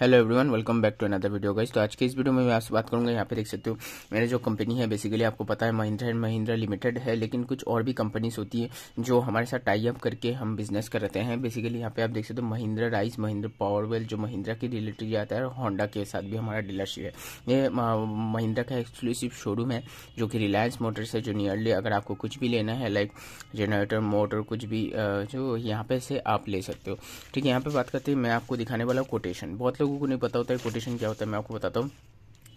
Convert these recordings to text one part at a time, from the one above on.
Hello everyone welcome back to another video guys तो आज के इस वीडियो में मैं आपसे बात करूंगा यहाँ पे देख सकते हो मेरे जो कंपनी है बेसिकली आपको पता है महिंद्रा एंड महिंद्रा लिमिटेड है लेकिन कुछ और भी कंपनीज होती है जो हमारे साथ टाई अप करके हम बिजनेस कर रहते हैं बेसिकली यहाँ पे आप देख सकते हो महिंद्रा राइस महिंद्रा पावरवेल जो महिंद्रा के रिलेटेड आता है और होंडा के साथ भी हमारा डीलरशिप है ये महिंद्रा का एक्सक्लूसिव शोरूम है जो कि रिलायंस मोटर्स है जो नियरली अगर आपको कुछ भी लेना है लाइक जनरेटर मोटर कुछ भी जो यहाँ पे से आप ले सकते हो ठीक है यहाँ पे बात करते हैं मैं आपको दिखाने वाला कोटेशन बहुत लोग लोगों को नहीं पता होता है कोटेशन क्या होता है मैं आपको बताता हूँ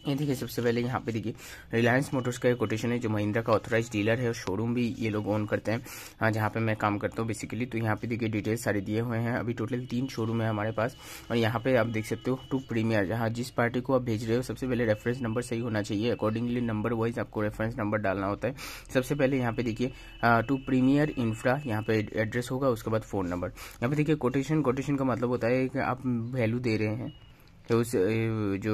ये देखिए सबसे पहले यहाँ पे देखिए रिलायंस मोटर्स का एक कोटेशन है जो महिंद्रा का ऑथोराइज डीलर है और शोरूम भी ये लोग ओन करते हैं हाँ, जहाँ पे मैं काम करता हूँ बेसिकली तो यहाँ पे देखिए डिटेल्स सारे दिए हुए हैं अभी टोटल तीन शोरूम है हमारे पास और यहाँ पे आप देख सकते हो टू प्रीमियर जहाँ जिस पार्टी को आप भेज रहे हो सबसे पहले रेफरेंस नंबर सही होना चाहिए अकॉर्डिंगली नंबर वाइज आपको रेफरेंस नंबर डालना होता है सबसे पहले यहाँ पे देखिए टू प्रीमियर इंफ्रा यहाँ पे एड्रेस होगा उसके बाद फोन नंबर यहाँ पे देखिए कोटेशन कोटेशन का मतलब होता है कि आप वैल्यू दे रहे हैं तो उस जो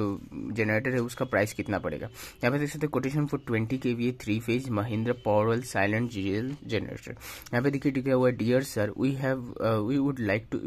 जनरेटर है उसका प्राइस कितना पड़ेगा यहाँ पे देख सकते हैं quotation for twenty K V three phase Mahindra Powerwell silent GL generator यहाँ पे देखिए लिखा हुआ dear sir we have we would like to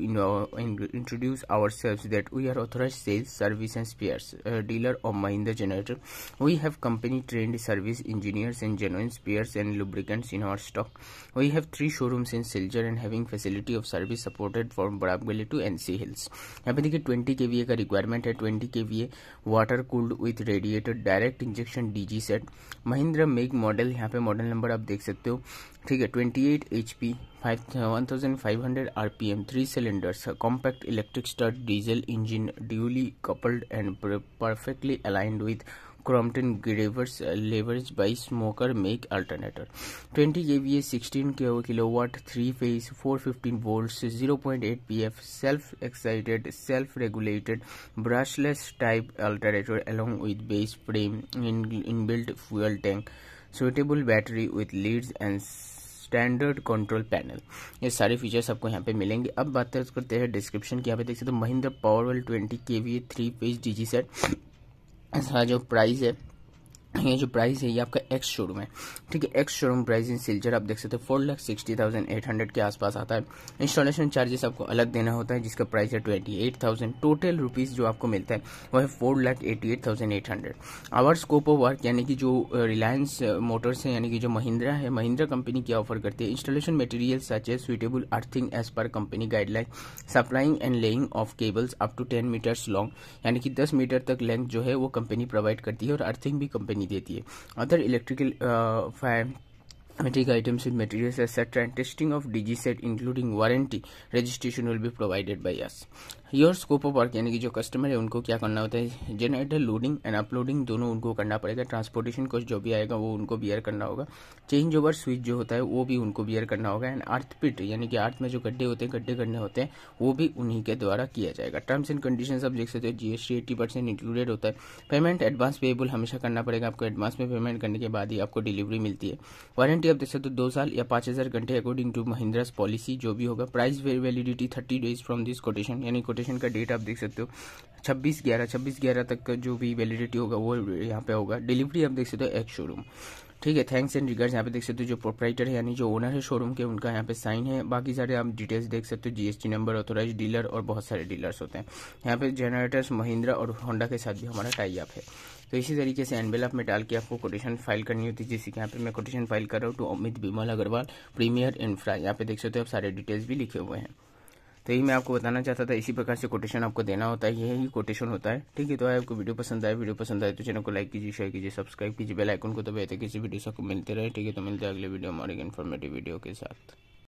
introduce our self that we are authorise sales service and spares dealer of Mahindra generator we have company trained service engineers and genuine spares and lubricants in our stock we have three showrooms in Silchar and having facility of service supported from गली to sea hills यहाँ पे देखिए twenty के का requirement requirement है 20 K V water cooled with radiator direct injection DG set Mahindra मेग model यहाँ पे मॉडल नंबर आप देख सकते हो ठीक है 28 eight H P five one thousand five hundred R P M three cylinders compact electric start diesel engine duly coupled and perfectly aligned with Crompton Greaves leverage by smoker make alternator twenty K 20 KVA 16 kilo kilowatt three phase four fifteen volt zero point eight P F self excited self regulated brushless type alternator along with base frame in built fuel tank suitable battery with Leeds and standard control panel ये सारे features आपको यहाँ पे मिलेंगे अब बात करते हैं डिस्क्रिप्शन की यहाँ पे देख सकते हो Mahindra Powerwell twenty K V three phase DG set इसका जो प्राइस है ये जो प्राइस है ये आपका एक्स शोरूम है ठीक है ex showroom price in Silchar आप देख सकते हो four lakh sixty thousand eight hundred के आसपास आता है इंस्टॉलेशन चार्जेस आपको अलग देना होता है जिसका प्राइस है twenty eight thousand total rupees जो आपको मिलता है वह है four lakh eighty eight thousand eight hundred our scope of work यानी कि जो रिलायंस मोटर्स है यानी कि जो महिंद्रा है महिंद्रा कंपनी क्या ऑफर करती है installation material such as suitable earthing as per company guideline supplying and laying of cables up to ten metres long यानी कि दस मीटर तक लेंथ जो है वो कंपनी प्रोवाइड करती है और अर्थिंग भी कंपनी नहीं देती है other electrical fan Metric items with materials etc and testing of DG set including warranty registration will be provided by us. Your scope of work यानी कि जो कस्टमर है उनको क्या करना होता है जनरेटर लोडिंग एंड अपलोडिंग दोनों उनको करना पड़ेगा ट्रांसपोर्टेशन कॉस्ट जो भी आएगा वो उनको बियर करना होगा चेंज ओवर स्विच जो होता है वो भी उनको बियर करना होगा एंड earth pit यानी कि earth में जो गड्ढे होते हैं गड्ढे करने होते हैं वो भी उन्हीं के द्वारा किया जाएगा टर्म्स एंड कंडीशन आप देख सकते हो जीएसटी एट्टी परसेंट इंक्लूडेड होता है पेमेंट एडवांस पेबल हमेशा करना पड़ेगा आपको एडवांस में पेमेंट करने के बाद ही आपको डिलीवरी मिलती है वारंटी वैलिडिटी आप देख सकते हो दो साल या पांच हज़ार घंटे अकॉर्डिंग टू महिंद्रा पॉलिसी जो भी होगा price validity thirty days from this quotation यानी कोटेशन का डेट आप देख सकते हो छब्बीस ग्यारह छब्बीस ग्यारह तक जो भी वैलिडिटी होगा वो यहाँ पे होगा डिलीवरी आप देख सकते हो एक शोरूम ठीक है थैंक्स एंड रिगार्ड्स यहाँ पे देख सकते हो जो प्रोपराइटर है यानी जो ओनर है शोरूम के उनका यहाँ पे साइन है बाकी सारे आप डिटेल्स देख सकते हो जीएसटी नंबर ऑथोराइज डीलर और बहुत सारे डीलर्स होते हैं यहाँ पे जनरेटर्स महिंद्रा और होंडा के साथ भी हमारा टाई अप है तो इसी तरीके से एनवेलप में डाल के आपको कोटेशन फाइल करनी होती है जैसे कि यहाँ पे मैं कोटेशन फाइल कर रहा हूँ टू तो अमित बिमल अग्रवाल प्रीमियर इन्फ्रा यहाँ पे देख सकते हो आप सारे डिटेल्स भी लिखे हुए हैं तो यही मैं आपको बताना चाहता था इसी प्रकार से कोटेशन आपको देना होता है यही कोटेशन होता है ठीक है तो आपको वीडियो पसंद आए वीडियो पसंद आए तो चैनल को लाइक कीजिए शेयर कीजिए सब्सक्राइब कीजिए बेल आइकन को दबाए तो किसी वीडियो से आपको मिलते रहे ठीक है तो मिलते हैं अगले वीडियो हमारे इन्फॉर्मेटिव वीडियो के साथ